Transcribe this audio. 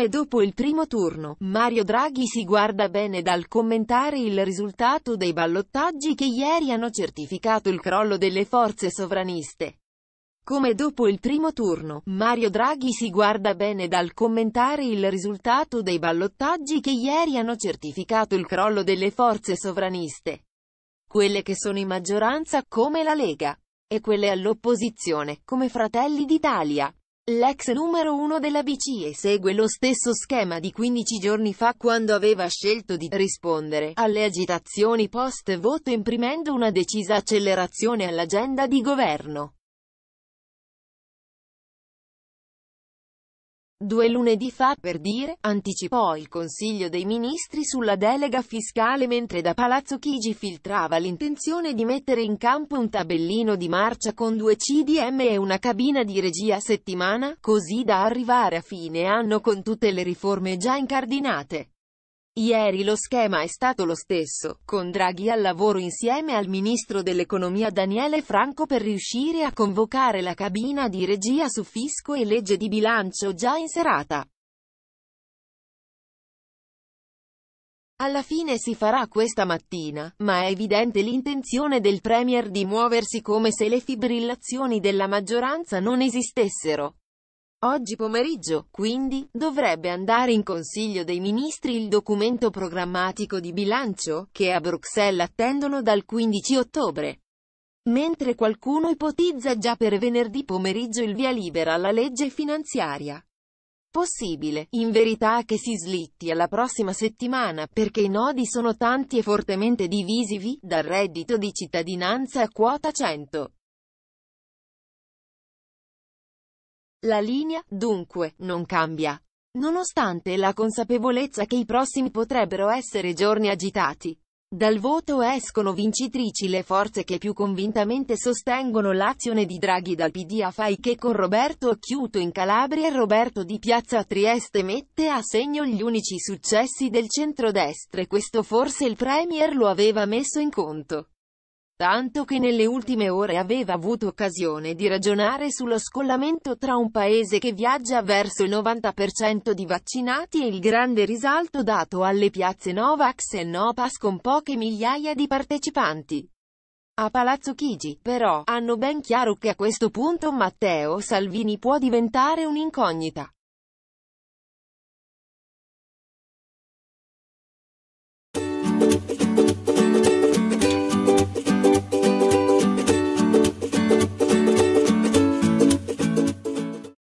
come dopo il primo turno, Mario Draghi si guarda bene dal commentare il risultato dei ballottaggi che ieri hanno certificato il crollo delle forze sovraniste. Come dopo il primo turno, Mario Draghi si guarda bene dal commentare il risultato dei ballottaggi che ieri hanno certificato il crollo delle forze sovraniste. Quelle che sono in maggioranza, come la Lega, e quelle all'opposizione, come Fratelli d'Italia. L'ex numero uno della BCE segue lo stesso schema di 15 giorni fa quando aveva scelto di rispondere alle agitazioni post-voto imprimendo una decisa accelerazione all'agenda di governo. Due lunedì fa, per dire, anticipò il Consiglio dei Ministri sulla delega fiscale mentre da Palazzo Chigi filtrava l'intenzione di mettere in campo un tabellino di marcia con due CDM e una cabina di regia a settimana, così da arrivare a fine anno con tutte le riforme già incardinate. Ieri lo schema è stato lo stesso, con Draghi al lavoro insieme al ministro dell'economia Daniele Franco per riuscire a convocare la cabina di regia su fisco e legge di bilancio già in serata. Alla fine si farà questa mattina, ma è evidente l'intenzione del Premier di muoversi come se le fibrillazioni della maggioranza non esistessero. Oggi pomeriggio, quindi, dovrebbe andare in Consiglio dei Ministri il documento programmatico di bilancio, che a Bruxelles attendono dal 15 ottobre. Mentre qualcuno ipotizza già per venerdì pomeriggio il via libera alla legge finanziaria. Possibile, in verità, che si slitti alla prossima settimana, perché i nodi sono tanti e fortemente divisivi, dal reddito di cittadinanza a quota 100. La linea, dunque, non cambia. Nonostante la consapevolezza che i prossimi potrebbero essere giorni agitati, dal voto escono vincitrici le forze che più convintamente sostengono l'azione di Draghi dal PD a Fai che con Roberto Occhiuto in Calabria e Roberto di Piazza a Trieste mette a segno gli unici successi del centrodestra e questo forse il Premier lo aveva messo in conto tanto che nelle ultime ore aveva avuto occasione di ragionare sullo scollamento tra un paese che viaggia verso il 90% di vaccinati e il grande risalto dato alle piazze Novax e Nopas con poche migliaia di partecipanti. A Palazzo Chigi, però, hanno ben chiaro che a questo punto Matteo Salvini può diventare un'incognita.